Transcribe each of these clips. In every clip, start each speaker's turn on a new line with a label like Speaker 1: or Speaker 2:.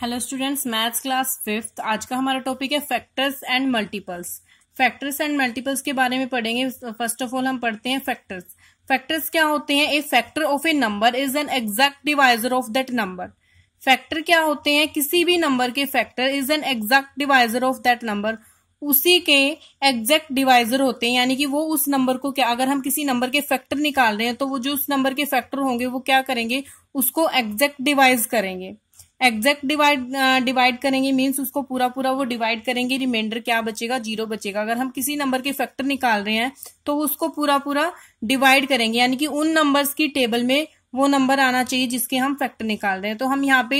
Speaker 1: hello students maths class fifth आज का हमारा टॉपिक है factors and multiples factors and multiples के बारे में पढ़ेंगे फर्स्ट ऑफ ऑल हम पढ़ते हैं फैक्टर्स फैक्टर्स क्या होते हैं a factor of a number is an exact divisor of that number factor क्या होते हैं किसी भी नंबर के factor is an exact divisor of that number उसी के एग्जैक्ट डिवाइजर होते हैं यानी कि वो उस नंबर को क्या अगर हम किसी नंबर के फैक्टर निकाल रहे हैं तो वो जो उस नंबर के फैक्टर होंगे वो क्या करेंगे उसको एग्जैक्ट डिवाइज करेंगे एग्जैक्ट डिवाइड डिवाइड करेंगे मीन्स उसको पूरा पूरा वो डिवाइड करेंगे रिमाइंडर क्या बचेगा जीरो बचेगा अगर हम किसी नंबर के फैक्टर निकाल रहे हैं तो उसको पूरा पूरा डिवाइड करेंगे यानी कि उन नंबर्स की टेबल में वो नंबर आना चाहिए जिसके हम फैक्टर निकाल रहे हैं तो हम यहाँ पे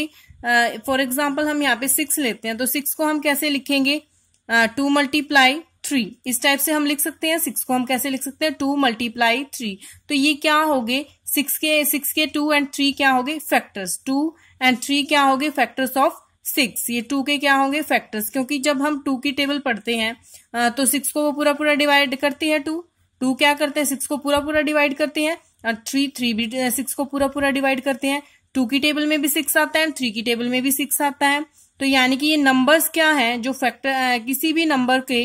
Speaker 1: फॉर uh, एग्जाम्पल हम यहाँ पे सिक्स लेते हैं तो सिक्स को हम कैसे लिखेंगे टू मल्टीप्लाई थ्री इस टाइप से हम लिख सकते हैं सिक्स को हम कैसे लिख सकते हैं टू मल्टीप्लाई थ्री तो ये क्या हो गए सिक्स के सिक्स के टू एंड थ्री क्या हो गए फैक्टर्स टू एंड थ्री क्या हो गए फैक्टर्स ऑफ सिक्स ये टू के क्या होंगे फैक्टर्स क्योंकि जब हम टू की टेबल पढ़ते हैं तो सिक्स को वो पूरा पूरा डिवाइड करती है टू टू क्या करते हैं सिक्स को पूरा पूरा डिवाइड करते हैं और थ्री थ्री भी सिक्स को पूरा पूरा डिवाइड करते हैं टू की टेबल में भी सिक्स आता है थ्री की टेबल में भी सिक्स आता है तो यानी कि ये नंबर्स क्या है जो फैक्टर किसी भी नंबर के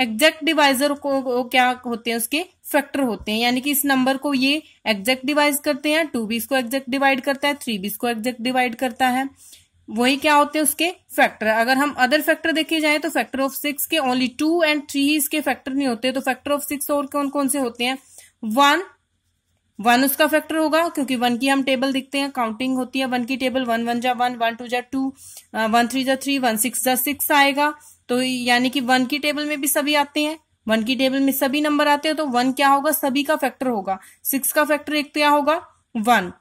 Speaker 1: एग्जैक्ट डिवाइजर को, वो क्या होते हैं उसके फैक्टर होते हैं यानी कि इस नंबर को ये एग्जैक्ट डिवाइज करते हैं टू बीस को एग्जैक्ट डिवाइड करता है थ्री बीस को एग्जैक्ट डिवाइड करता है वही क्या होते हैं उसके फैक्टर अगर हम अदर फैक्टर देखे जाए तो फैक्टर ऑफ सिक्स के ओनली टू एंड थ्री ही इसके फैक्टर नहीं होते तो फैक्टर ऑफ सिक्स और कौन कौन से होते हैं वन वन उसका फैक्टर होगा क्योंकि वन की हम टेबल देखते हैं काउंटिंग होती है वन की टेबल वन वन जा वन वन टू जा टू वन थ्री जा थ्री वन सिक्स जा सिक्स आएगा तो यानी कि वन की टेबल में भी सभी आते हैं वन की टेबल में सभी नंबर आते हैं तो वन क्या होगा सभी का फैक्टर होगा सिक्स का फैक्टर एक क्या तो होगा वन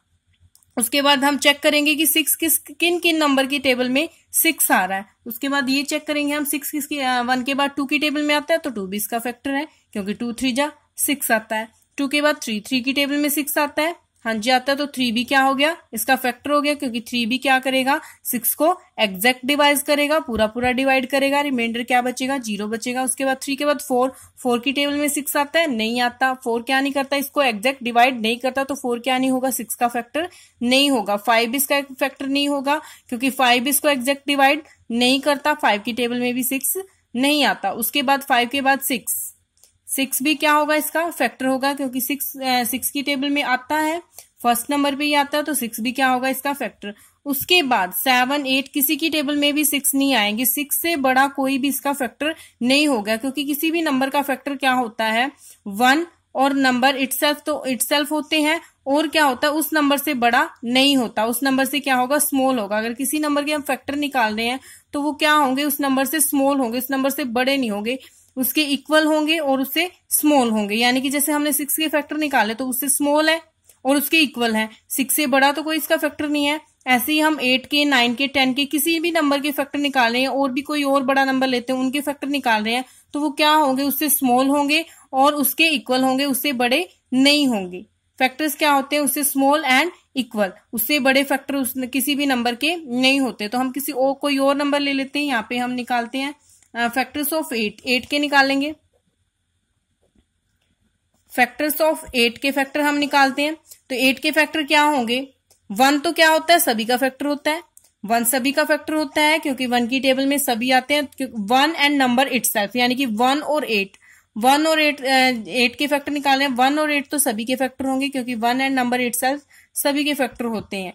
Speaker 1: उसके बाद हम चेक करेंगे कि सिक्स किस किन किन नंबर की टेबल में सिक्स आ रहा है उसके बाद ये चेक करेंगे हम सिक्स किसकी वन के बाद टू की टेबल में आता है तो टू भी इसका फैक्टर है क्योंकि टू थ्री जा सिक्स आता है टू के बाद थ्री थ्री की टेबल में सिक्स आता है हाँ जी आता है तो थ्री बी क्या हो गया इसका फैक्टर हो गया क्योंकि थ्री बी क्या करेगा सिक्स को एग्जैक्ट डिवाइड करेगा पूरा पूरा डिवाइड करेगा रिमाइंडर क्या बचेगा जीरो बचेगा उसके बाद थ्री के बाद फोर फोर की टेबल में सिक्स आता है नहीं आता फोर क्या नहीं करता इसको एग्जैक्ट डिवाइड नहीं करता तो फोर क्या नहीं होगा सिक्स का फैक्टर नहीं होगा फाइव इसका फैक्टर नहीं होगा क्योंकि फाइव इसको एग्जैक्ट डिवाइड नहीं करता फाइव की टेबल में भी सिक्स नहीं आता उसके बाद फाइव के बाद सिक्स सिक्स भी क्या होगा इसका फैक्टर होगा क्योंकि सिक्स सिक्स की टेबल में आता है फर्स्ट नंबर पे ही आता है तो सिक्स भी क्या होगा इसका फैक्टर उसके बाद सेवन एट किसी की टेबल में भी सिक्स नहीं आएंगे सिक्स से बड़ा कोई भी इसका फैक्टर नहीं होगा क्योंकि किसी भी नंबर का फैक्टर क्या होता है वन और नंबर इटसेल्फ तो इटसेल्फ होते हैं और क्या होता है उस नंबर से बड़ा नहीं होता उस नंबर से क्या होगा स्मॉल होगा अगर किसी नंबर के हम फैक्टर निकाल रहे हैं तो वो क्या होंगे उस नंबर से स्मॉल होंगे उस नंबर से बड़े नहीं होंगे उसके इक्वल होंगे और उससे स्मॉल होंगे यानी कि जैसे हमने सिक्स के फैक्टर निकाले तो उससे स्मॉल है और उसके इक्वल है सिक्स से बड़ा तो कोई इसका फैक्टर नहीं है ऐसे ही हम एट के नाइन के टेन के किसी भी नंबर के फैक्टर निकाल रहे हैं और भी कोई और बड़ा नंबर लेते हैं उनके फैक्टर निकाल रहे हैं तो वो क्या होंगे उससे स्मॉल होंगे और उसके इक्वल होंगे उससे बड़े नहीं होंगे फैक्टर्स क्या होते हैं उससे स्मॉल एंड इक्वल उससे बड़े फैक्टर किसी भी नंबर के नहीं होते तो हम किसी और कोई और नंबर ले लेते हैं यहाँ पे हम निकालते हैं फैक्टर्स ऑफ एट एट के निकालेंगे फैक्टर्स ऑफ एट के फैक्टर हम निकालते हैं तो एट के फैक्टर क्या होंगे वन तो क्या होता है सभी का फैक्टर होता है वन सभी का फैक्टर होता है क्योंकि वन की टेबल में सभी आते हैं वन एंड नंबर इट यानी कि वन और एट वन और एट एट के फैक्टर निकाले वन और एट तो सभी के फैक्टर होंगे क्योंकि वन एंड नंबर इट सभी के फैक्टर होते हैं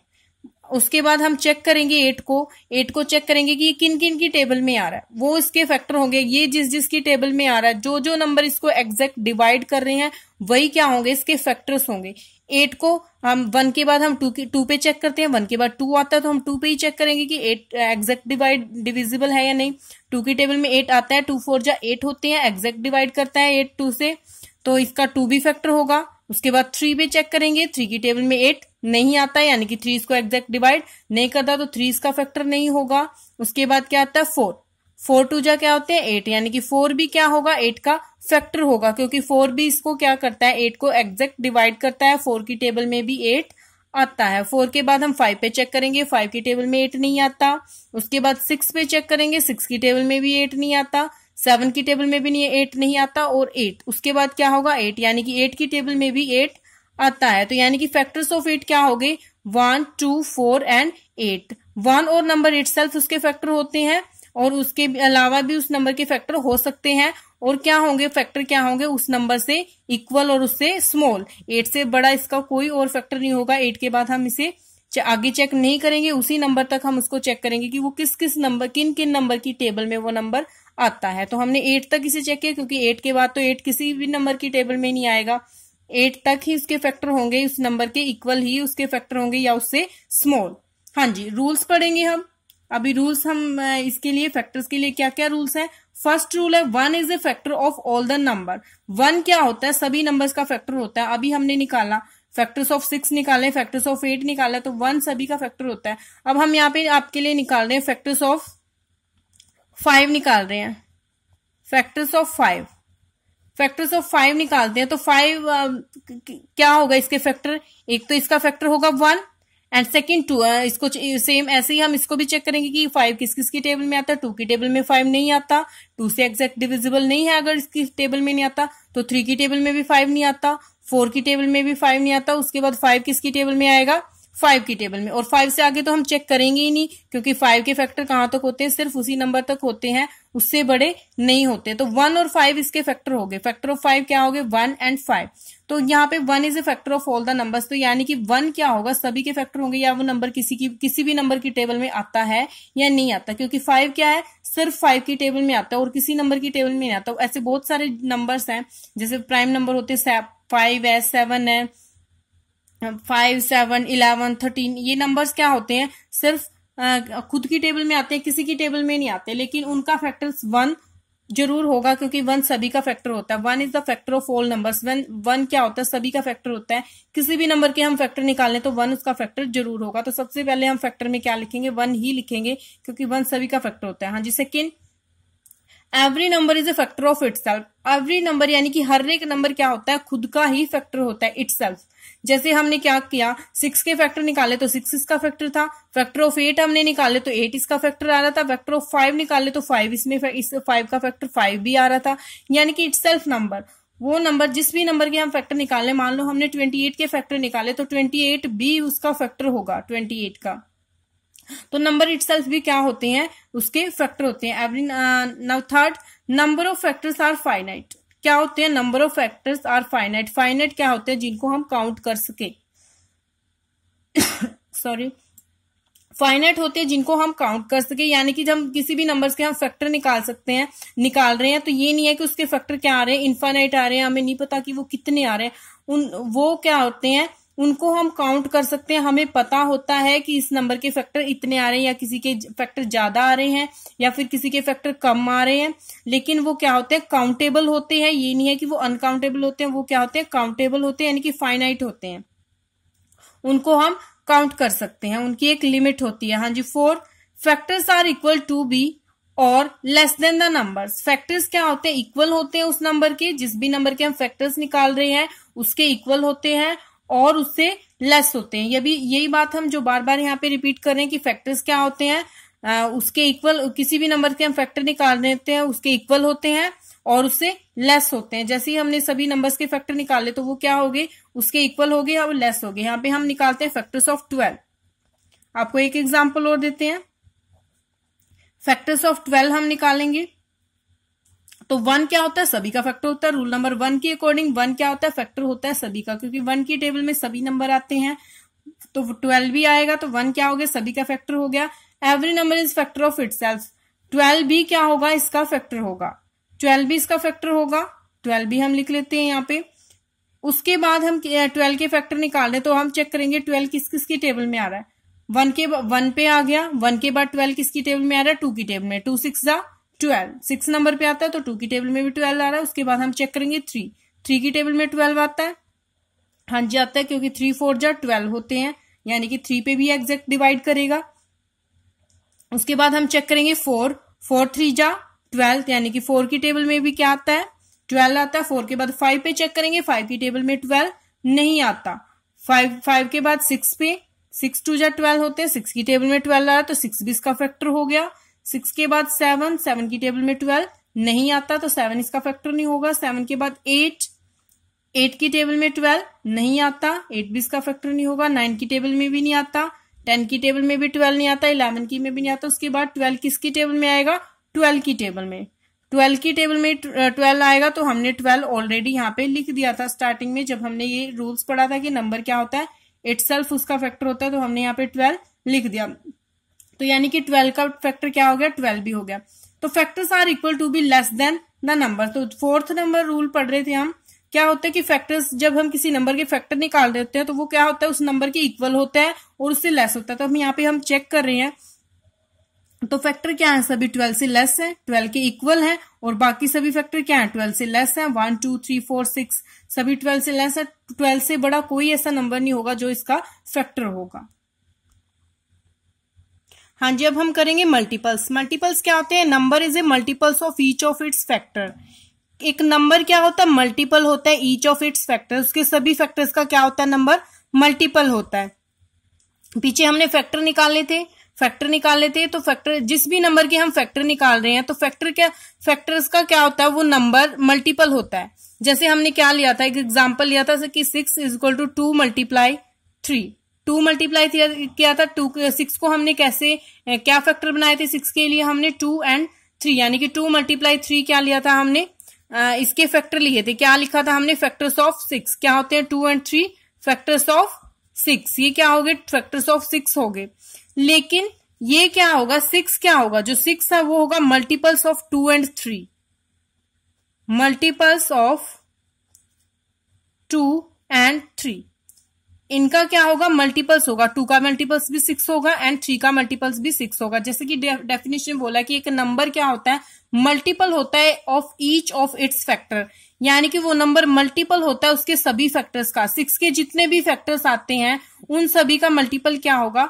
Speaker 1: उसके बाद हम चेक करेंगे एट को एट को चेक करेंगे कि ये किन किन की टेबल में आ रहा है वो इसके फैक्टर होंगे ये जिस जिस की टेबल में आ रहा है जो जो नंबर इसको एग्जैक्ट डिवाइड कर रहे हैं वही क्या होंगे इसके फैक्टर्स होंगे एट को हम वन के बाद हम टू टू पे चेक करते हैं वन के बाद टू आता है तो हम टू पे ही चेक करेंगे कि एट एग्जैक्ट डिवाइड डिविजिबल है या नहीं टू की टेबल में एट आता है टू फोर जा एट होते हैं एग्जैक्ट डिवाइड करता है एट टू से तो इसका टू भी फैक्टर होगा उसके बाद थ्री पे चेक करेंगे थ्री की टेबल में एट नहीं आता यानी कि थ्री को एग्जैक्ट डिवाइड नहीं करता तो थ्री का फैक्टर नहीं होगा उसके बाद क्या आता है फोर फोर टू जा क्या होते हैं एट यानी कि फोर भी क्या होगा एट का फैक्टर होगा क्योंकि फोर भी इसको क्या करता है एट को एग्जैक्ट डिवाइड करता है फोर की टेबल में भी एट आता है फोर के बाद हम फाइव पे चेक करेंगे फाइव की टेबल में एट नहीं आता उसके बाद सिक्स पे चेक करेंगे सिक्स की टेबल में भी एट नहीं आता सेवन की टेबल में भी नहीं एट नहीं आता और एट उसके बाद क्या होगा एट यानी कि एट की टेबल में भी एट आता है तो यानी कि फैक्टर्स ऑफ एट क्या हो गए one two four and eight one और नंबर एट सेल्फ उसके फैक्टर होते हैं और उसके अलावा भी उस नंबर के फैक्टर हो सकते हैं और क्या होंगे फैक्टर क्या होंगे उस नंबर से इक्वल और उससे स्मॉल एट से बड़ा इसका कोई और फैक्टर नहीं होगा एट के बाद हम इसे आगे चेक नहीं करेंगे उसी नंबर तक हम उसको चेक करेंगे कि वो किस किस नंबर किन किन नंबर की टेबल में वो नंबर आता है तो हमने एट तक इसे चेक किया क्योंकि एट के बाद तो एट किसी भी नंबर की टेबल में नहीं आएगा एट तक ही उसके फैक्टर होंगे उस नंबर के इक्वल ही उसके फैक्टर होंगे या उससे स्मॉल हाँ जी रूल्स पढ़ेंगे हम अभी रूल्स हम इसके लिए फैक्टर्स के लिए क्या क्या रूल्स हैं फर्स्ट रूल है one is a factor of all the number one क्या होता है सभी नंबर्स का फैक्टर होता है अभी हमने निकाला फैक्टर्स ऑफ सिक्स निकाले फैक्टर्स ऑफ एट निकाला तो वन सभी का फैक्टर होता है अब हम यहाँ पे आपके लिए निकाल रहे हैं फैक्टर्स ऑफ फाइव निकाल रहे हैं factors of five factors of five निकालते हैं तो फाइव क्या होगा इसके फैक्टर एक तो इसका फैक्टर होगा वन एंड सेकेंड टू इसको सेम ऐसे ही हम इसको भी चेक करेंगे कि फाइव किस किस की टेबल में आता है टू की टेबल में फाइव नहीं आता टू से एग्जैक्ट डिविजिबल नहीं है अगर इसकी टेबल में नहीं आता तो थ्री की टेबल में भी फाइव नहीं आता फोर की टेबल में भी फाइव नहीं आता उसके बाद फाइव किसकी टेबल में आएगा फाइव की टेबल में और फाइव से आगे तो हम चेक करेंगे ही नहीं क्योंकि फाइव के फैक्टर कहाँ तक होते हैं सिर्फ उसी नंबर तक होते हैं उससे बड़े नहीं होते तो वन और फाइव इसके फैक्टर हो गए फैक्टर ऑफ फाइव क्या हो गए वन एंड फाइव तो यहाँ पे one is a factor of all the numbers तो यानी कि वन क्या होगा सभी के फैक्टर होंगे या वो नंबर किसी की किसी भी नंबर की टेबल में आता है या नहीं आता क्योंकि फाइव क्या है सिर्फ फाइव की टेबल में आता है और किसी नंबर की टेबल में नहीं आता ऐसे बहुत सारे नंबर्स हैं जैसे प्राइम नंबर होते हैं फाइव है सेवन है फाइव सेवन इलेवन थर्टीन ये नंबर्स क्या होते हैं सिर्फ खुद की टेबल में आते हैं किसी की टेबल में नहीं आते लेकिन उनका फैक्टर वन जरूर होगा क्योंकि वन सभी का फैक्टर होता है one is the factor of all numbers one one क्या होता है सभी का फैक्टर होता है किसी भी नंबर के हम फैक्टर निकालें तो वन उसका फैक्टर जरूर होगा तो सबसे पहले हम फैक्टर में क्या लिखेंगे वन ही लिखेंगे क्योंकि वन सभी का फैक्टर होता है हाँ जी second every number is a factor of it every number यानी कि हर एक नंबर क्या होता है खुद का ही फैक्टर होता है इट जैसे हमने क्या किया सिक्स के फैक्टर निकाले तो सिक्स इसका फैक्टर था फैक्टर ऑफ एट हमने निकाले तो एट इसका फैक्टर आ रहा था फैक्टर ऑफ फाइव निकाले तो फाइव इसमें इस फाइव का फैक्टर फाइव भी आ रहा था यानी कि इट नंबर वो नंबर जिस भी नंबर के हम फैक्टर निकाले मान लो हमने ट्वेंटी एट के फैक्टर निकाले तो ट्वेंटी एट भी उसका फैक्टर होगा ट्वेंटी एट का तो नंबर इट भी क्या होते हैं उसके फैक्टर होते हैं every now third number of factors are finite क्या होते हैं number of factors are finite finite क्या होते हैं जिनको हम काउंट कर सके सॉरी फाइनाइट होते हैं जिनको हम काउंट कर सके यानी कि जब हम किसी भी नंबर्स के हम फैक्टर निकाल सकते हैं निकाल रहे हैं तो ये नहीं है कि उसके फैक्टर क्या आ रहे हैं इन्फाइनाइट आ रहे हैं हमें नहीं पता कि वो कितने आ रहे हैं उन वो क्या होते हैं उनको हम काउंट कर सकते हैं हमें पता होता है कि इस नंबर के फैक्टर इतने आ रहे हैं या किसी के फैक्टर ज्यादा आ रहे हैं या फिर किसी के फैक्टर कम आ रहे हैं लेकिन वो क्या होते हैं काउंटेबल होते हैं ये नहीं है कि वो अनकाउंटेबल होते हैं वो क्या होते हैं काउंटेबल होते हैं यानी कि फाइनाइट होते हैं उनको हम काउंट कर सकते हैं उनकी एक लिमिट होती है हाँ जी four factors are equal to be और less than the numbers factors क्या होते हैं इक्वल होते हैं उस नंबर के जिस भी नंबर के हम फैक्टर्स निकाल रहे हैं उसके इक्वल होते हैं और उससे लेस होते हैं ये भी यही बात हम जो बार बार यहाँ पे रिपीट कर रहे हैं कि फैक्टर्स क्या होते हैं आ, उसके इक्वल किसी भी नंबर के हम फैक्टर निकाल देते हैं उसके इक्वल होते हैं और उससे लेस होते हैं जैसे ही हमने सभी नंबर्स के फैक्टर निकाले तो वो क्या हो गए उसके इक्वल हो गए और लेस हो गए यहाँ पे हम निकालते हैं फैक्टर्स ऑफ ट्वेल्व आपको एक एग्जाम्पल और देते हैं फैक्टर्स ऑफ ट्वेल्व हम निकालेंगे तो वन क्या होता है सभी का फैक्टर होता है रूल नंबर वन के अकॉर्डिंग वन क्या होता है फैक्टर होता है सभी का क्योंकि वन की टेबल में सभी नंबर आते हैं तो ट्वेल्व भी आएगा तो वन क्या हो गया सभी का फैक्टर हो गया every number is factor of itself twelve भी क्या होगा इसका फैक्टर होगा ट्वेल्व भी इसका फैक्टर होगा ट्वेल्व भी हम लिख लेते हैं यहाँ पे उसके बाद हम ट्वेल्व के फैक्टर निकाल रहे तो हम चेक करेंगे ट्वेल्व किस किस की टेबल में आ रहा है वन के वन पे आ गया वन के बाद ट्वेल्व किसकी टेबल में आ रहा है टू की टेबल में टू सिक्स जा ट्वेल्व सिक्स नंबर पे आता है तो टू की टेबल में भी ट्वेल्व आ रहा है उसके बाद हम चेक करेंगे थ्री थ्री की टेबल में ट्वेल्व आता है हाँ जी आता है क्योंकि थ्री फोर जा ट्वेल्व होते हैं यानी कि थ्री पे भी एग्जैक्ट डिवाइड करेगा उसके बाद हम चेक करेंगे फोर फोर थ्री जा ट्वेल्थ यानी कि फोर की टेबल में भी क्या आता है ट्वेल्व आता है फोर के बाद फाइव पे चेक करेंगे फाइव की टेबल में ट्वेल्व नहीं आता फाइव फाइव के बाद सिक्स पे सिक्स टू जा ट्वेल्व होते हैं सिक्स की टेबल में ट्वेल्व आ रहा है तो सिक्स भी इसका फैक्टर हो गया सिक्स के बाद सेवन सेवन की टेबल में ट्वेल्व नहीं आता तो सेवन इसका फैक्टर नहीं होगा सेवन के बाद एट एट की टेबल में ट्वेल्व नहीं आता एट भी इसका फैक्टर नहीं होगा नाइन की टेबल में भी नहीं आता टेन की टेबल में भी ट्वेल्व नहीं आता इलेवन की में भी नहीं आता उसके बाद ट्वेल्व किसकी टेबल में आएगा ट्वेल्व की टेबल में ट्वेल्व की टेबल में ट्वेल्व आएगा तो हमने ट्वेल्व ऑलरेडी यहाँ पे लिख दिया था स्टार्टिंग में जब हमने ये रूल्स पढ़ा था कि नंबर क्या होता है इट उसका फैक्टर होता है तो हमने यहाँ पे ट्वेल्व लिख दिया तो यानी कि ट्वेल्व का फैक्टर क्या हो गया ट्वेल्व भी हो गया तो factors are equal to be less than the number तो फोर्थ नंबर रूल पढ़ रहे थे हम क्या होता है कि फैक्टर्स जब हम किसी नंबर के फैक्टर निकाल देते हैं तो वो क्या होता है उस नंबर के इक्वल होता है और उससे लेस होता है तो हम यहाँ पे हम चेक कर रहे हैं तो फैक्टर क्या है सभी ट्वेल्व से लेस है ट्वेल्व के इक्वल है और बाकी सभी फैक्टर क्या है ट्वेल्व से लेस है one two three four six सभी ट्वेल्व से लेस है ट्वेल्व से बड़ा कोई ऐसा नंबर नहीं होगा जो इसका फैक्टर होगा हाँ जी अब हम करेंगे मल्टीपल्स मल्टीपल्स क्या होते हैं number is a multiples of each of its factor एक नंबर क्या होता है मल्टीपल होता है ईच ऑफ इट्स फैक्टर उसके सभी फैक्टर्स का क्या होता है नंबर मल्टीपल होता है पीछे हमने फैक्टर निकाले थे फैक्टर निकाल लेते हैं तो फैक्टर जिस भी नंबर के हम फैक्टर निकाल रहे हैं तो फैक्टर क्या फैक्टर्स का क्या होता है वो नंबर मल्टीपल होता है जैसे हमने क्या लिया था एक एग्जाम्पल लिया था कि six is equal to two multiply three two multiply किया था टू सिक्स को हमने कैसे क्या फैक्टर बनाए थे सिक्स के लिए हमने टू एंड थ्री यानी कि टू मल्टीप्लाई थ्री क्या लिया था हमने इसके फैक्टर लिए थे क्या लिखा था हमने फैक्टर्स ऑफ सिक्स क्या होते हैं two and three factors of six ये क्या हो गए फैक्टर्स ऑफ सिक्स हो गए लेकिन ये क्या होगा सिक्स क्या होगा जो सिक्स है वो होगा multiples of two and three multiples of two and three इनका क्या होगा मल्टीपल्स होगा टू का मल्टीपल्स भी सिक्स होगा एंड थ्री का मल्टीपल्स भी सिक्स होगा जैसे कि डेफिनेशन बोला कि एक नंबर क्या होता है मल्टीपल होता है of each of its factor यानी कि वो नंबर मल्टीपल होता है उसके सभी फैक्टर्स का सिक्स के जितने भी फैक्टर्स आते हैं उन सभी का मल्टीपल क्या होगा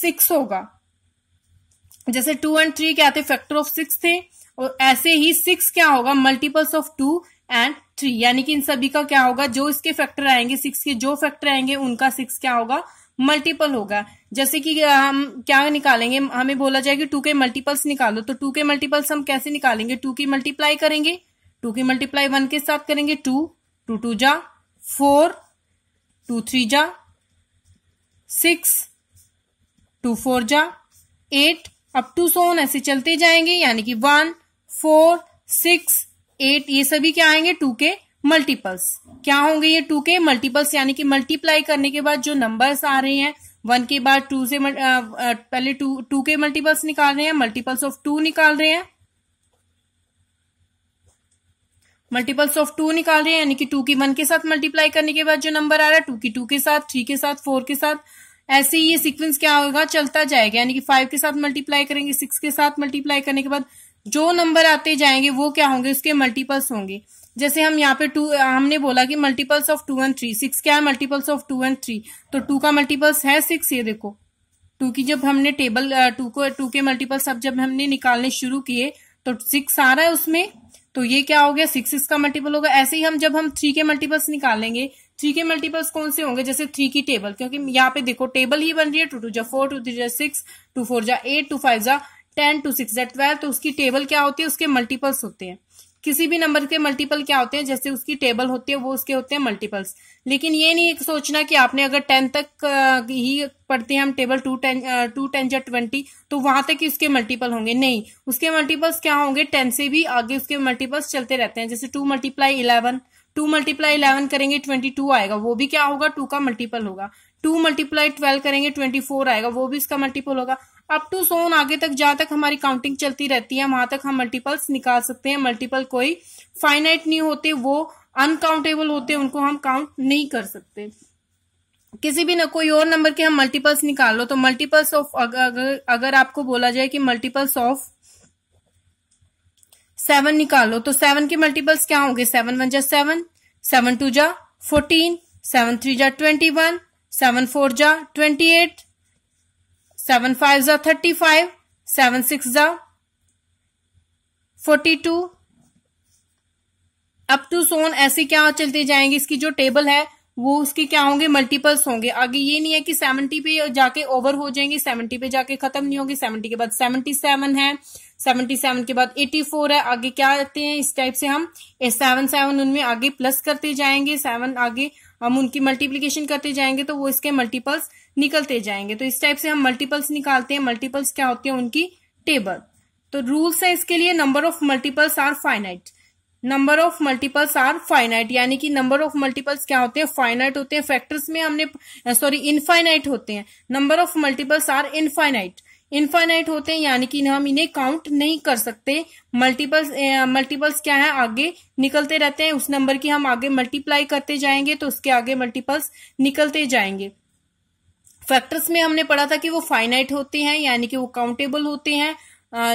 Speaker 1: सिक्स होगा जैसे टू एंड थ्री क्या थे फैक्टर ऑफ सिक्स थे और ऐसे ही सिक्स क्या होगा multiples of two and three यानी कि इन सभी का क्या होगा जो इसके फैक्टर आएंगे सिक्स के जो फैक्टर आएंगे उनका सिक्स क्या होगा मल्टीपल होगा जैसे कि हम क्या निकालेंगे हमें बोला जाएगा टू के मल्टीपल्स निकालो तो टू के मल्टीपल्स हम कैसे निकालेंगे टू की मल्टीप्लाई करेंगे टू की मल्टीप्लाई वन के साथ करेंगे टू टू टू जा फोर टू थ्री जा सिक्स टू फोर जा एट अप टू सोन ऐसे चलते जाएंगे यानी कि वन फोर सिक्स एट ये सभी क्या आएंगे टू के मल्टीपल्स क्या होंगे ये टू के मल्टीपल्स यानी कि मल्टीप्लाई करने के बाद जो नंबर्स आ रहे हैं वन के बाद टू से पहले टू टू के मल्टीपल्स निकाल रहे हैं मल्टीपल्स ऑफ टू निकाल रहे हैं मल्टीपल्स ऑफ टू निकाल रहे हैं यानी कि टू की वन के साथ मल्टीप्लाई करने के बाद जो नंबर आ रहा है टू की टू के साथ थ्री के साथ फोर के साथ ऐसे ही ये सीक्वेंस क्या होगा चलता जाएगा यानी कि फाइव के साथ मल्टीप्लाई करेंगे सिक्स के साथ मल्टीप्लाई करने के बाद जो नंबर आते जाएंगे वो क्या होंगे उसके मल्टीपल्स होंगे जैसे हम यहाँ पे टू हमने बोला कि multiples of two and three six क्या है multiples of two and three तो टू का मल्टीपल्स है सिक्स ये देखो टू की जब हमने टेबल टू को टू के मल्टीपल्स अब जब हमने निकालने शुरू किए तो सिक्स आ रहा है उसमें तो ये क्या हो गया सिक्स इसका मल्टीपल होगा ऐसे ही हम जब हम थ्री के मल्टीपल्स निकालेंगे थ्री के मल्टीपल्स कौन से होंगे जैसे थ्री की टेबल क्योंकि यहाँ पे देखो टेबल ही बन रही है टू टू जा फोर टू थ्री जा सिक्स टू फोर जा एट टू फाइव जा टेन टू सिक्स ट्वेल्व तो उसकी टेबल क्या होती है उसके मल्टीपल्स होते हैं किसी भी नंबर के मल्टीपल क्या होते हैं जैसे उसकी टेबल होती है वो उसके होते हैं मल्टीपल्स लेकिन ये नहीं सोचना कि आपने अगर टेन तक ही पढ़ते हैं हम table two ten two ten या ट्वेंटी तो वहां तक ही उसके मल्टीपल होंगे नहीं उसके मल्टीपल्स क्या होंगे टेन से भी आगे उसके मल्टीपल्स चलते रहते हैं जैसे two multiply eleven two multiply eleven करेंगे ट्वेंटी टू आएगा वो भी क्या होगा टू का मल्टीपल होगा टू मल्टीप्लाई ट्वेल्व करेंगे ट्वेंटी फोर आएगा वो भी इसका मल्टीपल होगा अप टू सोन आगे तक जहां तक हमारी काउंटिंग चलती रहती है वहां तक हम मल्टीपल्स निकाल सकते हैं मल्टीपल कोई फाइनाइट नहीं होते वो अनकाउंटेबल होते उनको हम काउंट नहीं कर सकते किसी भी न कोई और नंबर के हम मल्टीपल्स निकाल लो तो मल्टीपल्स ऑफ अगर अगर आपको बोला जाए कि मल्टीपल्स ऑफ सेवन निकाल लो तो सेवन के मल्टीपल्स क्या होंगे सेवन वन जा सेवन सेवन टू जा फोर्टीन सेवन थ्री जा ट्वेंटी वन सेवन फोर जा ट्वेंटी एट सेवन फाइव जा थर्टी फाइव सेवन सिक्स जा forty two up to so on ऐसे क्या चलते जाएंगे इसकी जो टेबल है वो उसके क्या होंगे मल्टीपल्स होंगे आगे ये नहीं है कि सेवनटी पे जाके ओवर हो जाएंगे सेवनटी पे जाके खत्म नहीं होंगे सेवेंटी के बाद सेवनटी सेवन है सेवनटी सेवन के बाद एटी फोर है आगे क्या आते हैं इस टाइप से हम सेवन सेवन उनमें आगे प्लस करते जाएंगे सेवन आगे हम उनकी मल्टीप्लीकेशन करते जाएंगे तो वो इसके मल्टीपल्स निकलते जाएंगे तो इस टाइप से हम मल्टीपल्स निकालते हैं मल्टीपल्स क्या होते हैं उनकी टेबल तो रूल्स है इसके लिए number of multiples are finite number of multiples are finite यानी कि नंबर ऑफ मल्टीपल्स क्या होते हैं फाइनाइट होते हैं फैक्टर्स में हमने सॉरी इनफाइनाइट होते हैं number of multiples are infinite infinite होते हैं यानी कि हम इन्हें काउंट नहीं कर सकते मल्टीपल्स मल्टीपल्स क्या है आगे निकलते रहते हैं उस नंबर की हम आगे मल्टीप्लाई करते जाएंगे तो उसके आगे मल्टीपल्स निकलते जाएंगे फैक्टर्स में हमने पढ़ा था कि वो फाइनाइट होते हैं यानी कि वो काउंटेबल होते हैं आ,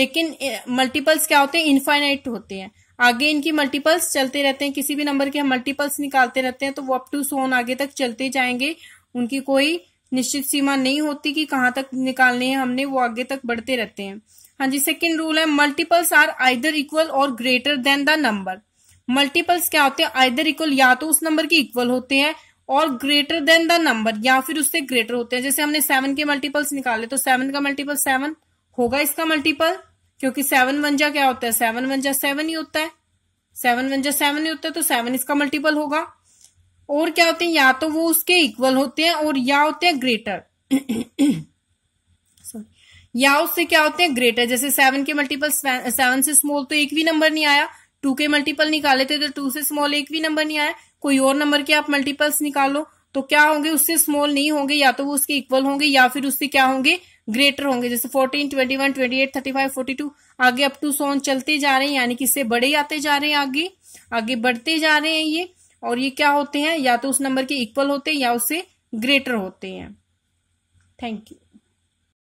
Speaker 1: लेकिन मल्टीपल्स क्या होते हैं इनफाइनाइट होते हैं आगे इनकी मल्टीपल्स चलते रहते हैं किसी भी नंबर के हम मल्टीपल्स निकालते रहते हैं तो वो अप टू सोन आगे तक चलते जाएंगे उनकी कोई निश्चित सीमा नहीं होती कि कहाँ तक निकालने हैं हमने वो आगे तक बढ़ते रहते हैं हाँ जी सेकेंड रूल है मल्टीपल्स आर आइदर इक्वल और greater than the number multiples क्या होते हैं आइदर इक्वल या तो उस नंबर के इक्वल होते हैं और ग्रेटर देन द नंबर या फिर उससे ग्रेटर होते हैं जैसे हमने सेवन के मल्टीपल्स निकाले तो सेवन का मल्टीपल सेवन होगा इसका मल्टीपल क्योंकि सेवन वन जा क्या होता है सेवन वन जा सेवन ही होता है सेवन वन जा सेवन ही होता है तो सेवन इसका मल्टीपल होगा और क्या होते हैं या तो वो उसके इक्वल होते हैं और या होते हैं ग्रेटर सॉरी या उससे क्या होते हैं ग्रेटर जैसे सेवन के मल्टीपल सेवन से स्मॉल तो एक भी नंबर नहीं आया टू के मल्टीपल निकाले थे तो टू से स्मॉल एक भी नंबर नहीं आया कोई और नंबर के आप मल्टीपल्स निकालो तो क्या होंगे उससे स्मॉल नहीं होंगे या तो वो उसके इक्वल होंगे या फिर उससे क्या होंगे ग्रेटर होंगे जैसे fourteen twenty one twenty eight thirty five forty two आगे अप टू सोन चलते जा रहे हैं यानी कि इससे बड़े आते जा रहे हैं आगे आगे बढ़ते जा रहे हैं ये और ये क्या होते हैं या तो उस नंबर के इक्वल होते हैं या उससे ग्रेटर होते हैं थैंक यू